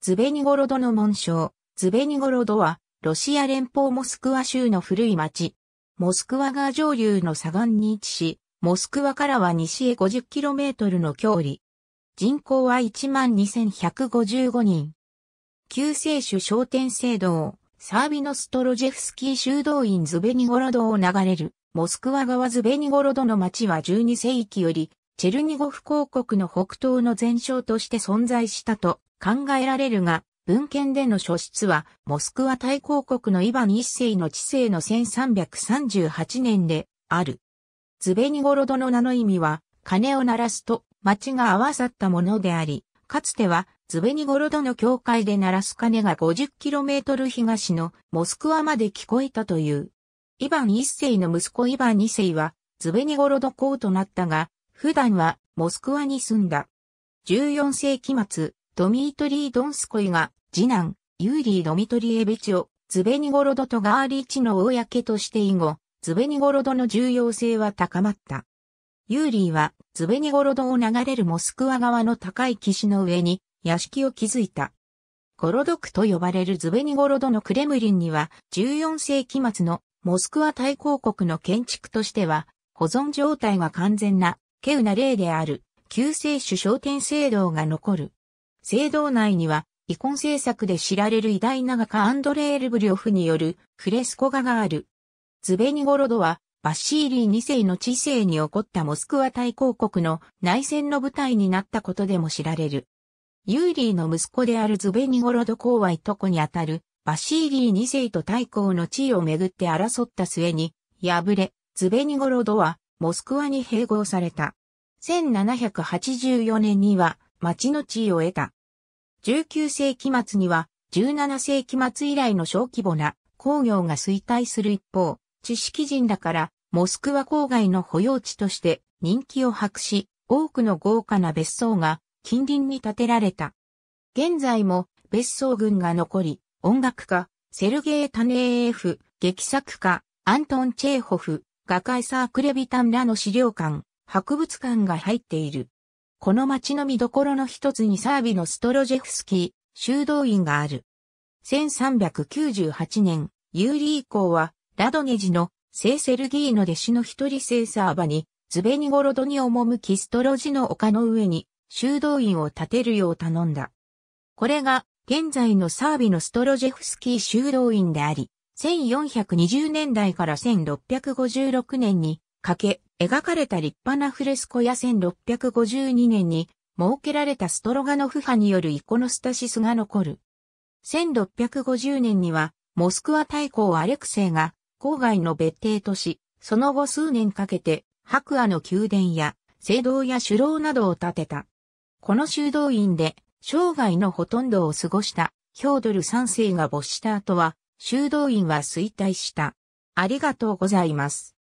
ズベニゴロドの紋章。ズベニゴロドは、ロシア連邦モスクワ州の古い町。モスクワ川上流の左岸に位置し、モスクワからは西へ 50km の距離。人口は12,155人。旧世主商店聖堂、サービノストロジェフスキー修道院ズベニゴロドを流れる、モスクワ川ズベニゴロドの町は12世紀より、チェルニゴフ公国の北東の前哨として存在したと考えられるが、文献での書出は、モスクワ大公国のイヴァン一世の治世の1338年で、ある。ズベニゴロドの名の意味は、鐘を鳴らすと、町が合わさったものであり、かつては、ズベニゴロドの教会で鳴らす鐘が 50km 東のモスクワまで聞こえたという。イヴァン一世の息子イヴァン二世は、ズベニゴロド公となったが、普段はモスクワに住んだ。14世紀末、ドミートリー・ドンスコイが、次男、ユーリー・ドミトリエビチを、ズベニゴロドとガーリーチの公として以後、ズベニゴロドの重要性は高まった。ユーリーは、ズベニゴロドを流れるモスクワ側の高い岸の上に、屋敷を築いた。ゴロドクと呼ばれるズベニゴロドのクレムリンには、14世紀末のモスクワ大公国の建築としては、保存状態が完全な、稀有な例である、旧世主昇天聖堂が残る。聖堂内には、遺恨制作で知られる偉大な画家アンドレー・ルブリョフによるフレスコ画がある。ズベニゴロドは、バッシーリー2世の知性に起こったモスクワ大公国の内戦の舞台になったことでも知られる。ユーリーの息子であるズベニゴロド公はいとこにあたる、バッシーリー2世と大公の地位をめぐって争った末に、敗れ、ズベニゴロドは、モスクワに併合された。1784年には、町の地位を得た。19世紀末には17世紀末以来の小規模な工業が衰退する一方、知識人だからモスクワ郊外の保養地として人気を博し、多くの豪華な別荘が近隣に建てられた。現在も別荘群が残り、音楽家、セルゲイ・タネーエフ、劇作家、アントン・チェーホフ、画界サークレビタンらの資料館、博物館が入っている。この町の見どころの一つにサービのストロジェフスキー修道院がある。1398年、ユーリ以降は、ラドネジの聖セルギーの弟子の一人聖サーバに、ズベニゴロドに赴きストロジの丘の上に修道院を建てるよう頼んだ。これが、現在のサービのストロジェフスキー修道院であり、1420年代から1656年にかけ、描かれた立派なフレスコや1652年に設けられたストロガノフ派によるイコノスタシスが残る。1650年には、モスクワ大公アレクセイが郊外の別邸とし、その後数年かけて白亜の宮殿や聖堂や首楼などを建てた。この修道院で生涯のほとんどを過ごしたヒョードル3世が没した後は修道院は衰退した。ありがとうございます。